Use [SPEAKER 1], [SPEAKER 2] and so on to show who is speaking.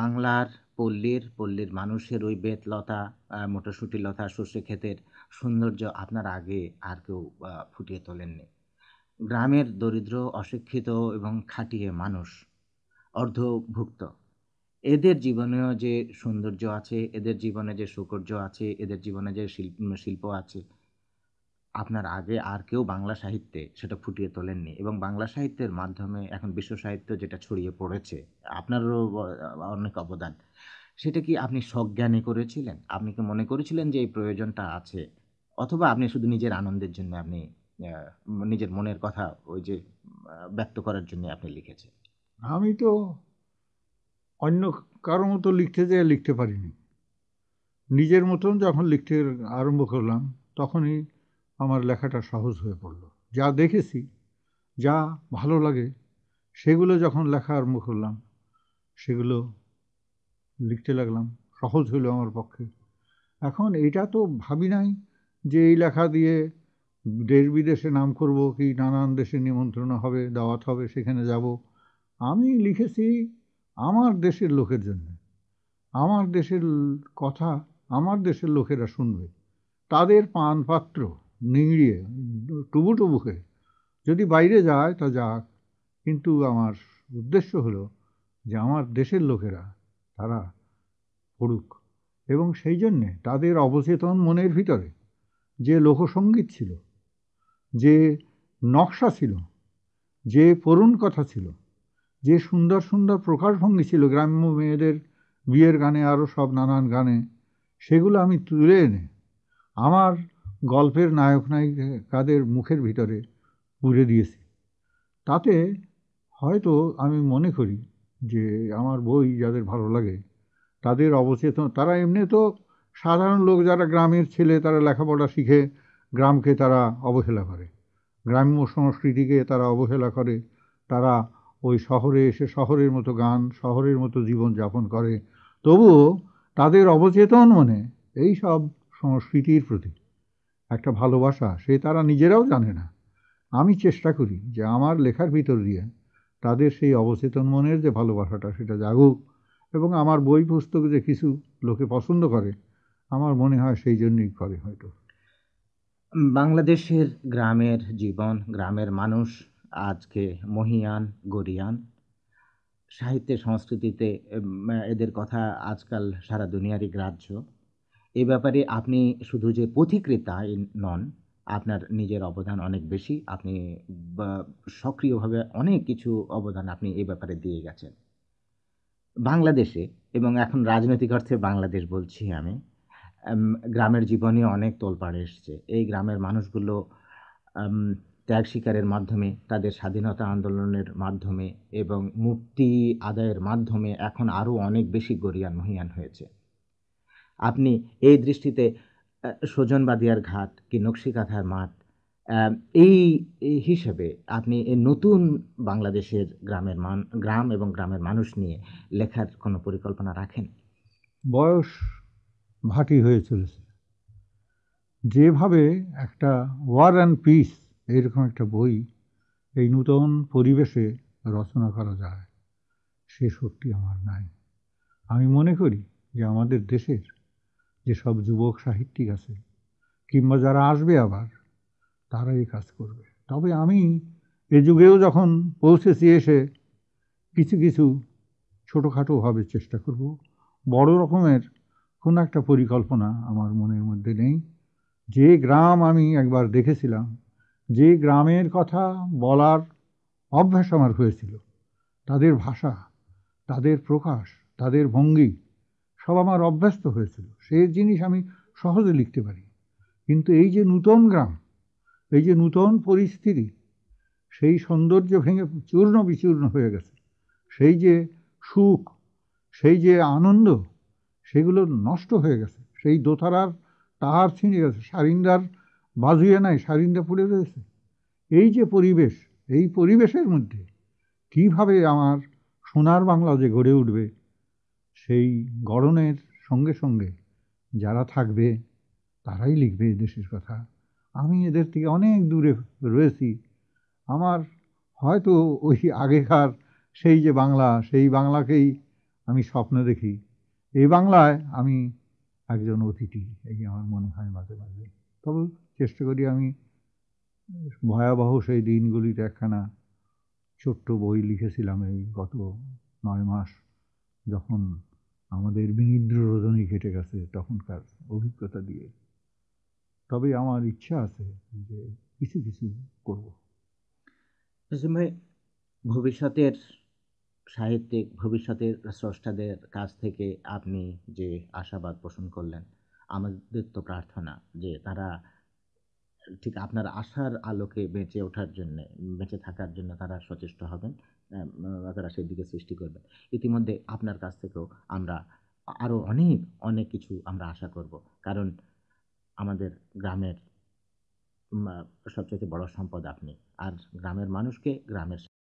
[SPEAKER 1] বাংলার পল্লীর পল্লীর মানুষের ওই বেতলতা মোটরশুটি লতা সর্ষে ক্ষেতের সৌন্দর্য আপনার আগে আর কেউ ফুটিয়ে তোলেননি গ্রামের দরিদ্র অশিক্ষিত এবং খাটিয়ে মানুষ অর্ধভুক্ত এদের জীবনেও যে সৌন্দর্য আছে এদের জীবনে যে সৌকর্য আছে এদের জীবনে যে শিল্প আছে আপনার আগে আর কেউ বাংলা সাহিত্যে সেটা ফুটিয়ে তোলেননি এবং বাংলা সাহিত্যের মাধ্যমে এখন বিশ্ব সাহিত্য যেটা ছড়িয়ে পড়েছে আপনারও অনেক অবদান সেটা কি আপনি সজ্ঞানে করেছিলেন আপনি কি মনে করেছিলেন যে এই প্রয়োজনটা আছে অথবা আপনি শুধু নিজের আনন্দের জন্য আপনি নিজের মনের কথা ওই যে ব্যক্ত করার জন্য আপনি লিখেছেন
[SPEAKER 2] আমি তো অন্য কারো মতো লিখতে যেয়ে লিখতে পারিনি নিজের মতন যখন লিখতে আরম্ভ করলাম তখনই আমার লেখাটা সহজ হয়ে পড়ল যা দেখেছি যা ভালো লাগে সেগুলো যখন লেখা আরম্ভ করলাম সেগুলো লিখতে লাগলাম সহজ হলো আমার পক্ষে এখন এটা তো ভাবি নাই যে এই লেখা দিয়ে দেশ বিদেশে নাম করব কি নানান দেশে নিমন্ত্রণ হবে দাওয়াত হবে সেখানে যাব আমি লিখেছি আমার দেশের লোকের জন্য আমার দেশের কথা আমার দেশের লোকেরা শুনবে তাদের পানপাত্র নিংড়িয়ে টুবু টুবু খেয়ে যদি বাইরে যায় তা যাক কিন্তু আমার উদ্দেশ্য হলো যে আমার দেশের লোকেরা তারা পড়ুক এবং সেই জন্যে তাদের অবচেতন মনের ভিতরে যে লোকসঙ্গীত ছিল যে নকশা ছিল যে করুণ কথা ছিল যে সুন্দর সুন্দর প্রকাশভঙ্গি ছিল গ্রাম্য মেয়েদের বিয়ের গানে আরও সব নানান গানে সেগুলো আমি তুলে এনে আমার গল্পের নায়ক নায়িকাদের মুখের ভিতরে পুরে দিয়েছি তাতে হয়তো আমি মনে করি যে আমার বই যাদের ভালো লাগে তাদের অবচেতন তারা এমনি তো সাধারণ লোক যারা গ্রামের ছেলে তারা লেখাপড়া শিখে গ্রামকে তারা অবহেলা করে গ্রাম্য সংস্কৃতিকে তারা অবহেলা করে তারা ওই শহরে এসে শহরের মতো গান শহরের মতো জীবন যাপন করে তবুও তাদের অবচেতন মনে এই সব সংস্কৃতির প্রতি একটা ভালোবাসা সে তারা নিজেরাও জানে না আমি চেষ্টা করি যে আমার লেখার ভিতর দিয়ে তাদের সেই অবচেতন মনের যে ভালোবাসাটা সেটা জাগুক এবং আমার বই পুস্তক যে কিছু লোকে পছন্দ করে আমার মনে হয় সেই জন্যই করে হয়তো
[SPEAKER 1] বাংলাদেশের গ্রামের জীবন গ্রামের মানুষ আজকে মহিয়ান গরিয়ান সাহিত্যে সংস্কৃতিতে এদের কথা আজকাল সারা দুনিয়ারই গ্রাহ্য এ ব্যাপারে আপনি শুধু যে পথিকৃৎ তাই নন আপনার নিজের অবদান অনেক বেশি আপনি সক্রিয়ভাবে অনেক কিছু অবদান আপনি এ ব্যাপারে দিয়ে গেছেন বাংলাদেশে এবং এখন রাজনৈতিক অর্থে বাংলাদেশ বলছি আমি গ্রামের জীবনে অনেক তোলপাড় এসছে এই গ্রামের মানুষগুলো ত্যাগ শিকারের মাধ্যমে তাদের স্বাধীনতা আন্দোলনের মাধ্যমে এবং মুক্তি আদায়ের মাধ্যমে এখন আরও অনেক বেশি গরিয়ান মহিয়ান হয়েছে আপনি এই দৃষ্টিতে সোজনবাদিয়ার ঘাট কি কাঁথার মাঠ এই হিসেবে আপনি এই নতুন বাংলাদেশের গ্রামের মান গ্রাম এবং গ্রামের মানুষ নিয়ে লেখার কোনো পরিকল্পনা রাখেন
[SPEAKER 2] বয়স ভাটি হয়ে চলেছে যেভাবে একটা ওয়ার অ্যান্ড পিস এইরকম একটা বই এই নূতন পরিবেশে রচনা করা যায় সে শক্তি আমার নাই আমি মনে করি যে আমাদের দেশের যেসব যুবক সাহিত্যিক আছে কিংবা যারা আসবে আবার তারা এই কাজ করবে তবে আমি এ যুগেও যখন পৌঁছেছি এসে কিছু কিছু ছোটোখাটোভাবে চেষ্টা করব বড় রকমের কোনো একটা পরিকল্পনা আমার মনের মধ্যে নেই যে গ্রাম আমি একবার দেখেছিলাম যে গ্রামের কথা বলার অভ্যাস আমার হয়েছিল তাদের ভাষা তাদের প্রকাশ তাদের ভঙ্গি সব আমার অভ্যস্ত হয়েছিল সে জিনিস আমি সহজে লিখতে পারি কিন্তু এই যে নূতন গ্রাম এই যে নূতন পরিস্থিতি সেই সৌন্দর্য ভেঙে চূর্ণ বিচূর্ণ হয়ে গেছে সেই যে সুখ সেই যে আনন্দ সেগুলো নষ্ট হয়ে গেছে সেই দোতারার তাহার ছিঁড়ে গেছে সারিন্দার বাজুয়ে নাই সারিন্দা পড়ে রয়েছে এই যে পরিবেশ এই পরিবেশের মধ্যে কিভাবে আমার সোনার বাংলা যে গড়ে উঠবে সেই গড়নের সঙ্গে সঙ্গে যারা থাকবে তারাই লিখবে দেশের কথা আমি এদের থেকে অনেক দূরে রয়েছি আমার হয়তো ওই আগেকার সেই যে বাংলা সেই বাংলাকেই আমি স্বপ্ন দেখি এই বাংলায় আমি একজন অতিথি এই আমার মনে হয় মাঝে মাঝে তবে চেষ্টা করি আমি ভয়াবহ সেই দিনগুলিতে একখানা ছোট্ট বই লিখেছিলাম এই গত নয় মাস যখন আমাদের বিনিদ্র রজনী ঘেটে গেছে তখনকার অভিজ্ঞতা দিয়ে তবে আমার ইচ্ছা আছে যে কিছু কিছু করব
[SPEAKER 1] ভাই ভবিষ্যতের সাহিত্যিক ভবিষ্যতের স্রষ্টাদের কাছ থেকে আপনি যে আশাবাদ পোষণ করলেন আমাদের তো প্রার্থনা যে তারা ঠিক আপনার আশার আলোকে বেঁচে ওঠার জন্যে বেঁচে থাকার জন্য তারা সচেষ্ট হবেন তারা সেই দিকে সৃষ্টি করবেন ইতিমধ্যে আপনার কাছ থেকেও আমরা আরও অনেক অনেক কিছু আমরা আশা করব কারণ আমাদের গ্রামের সবচাইতে বড় সম্পদ আপনি আর গ্রামের মানুষকে গ্রামের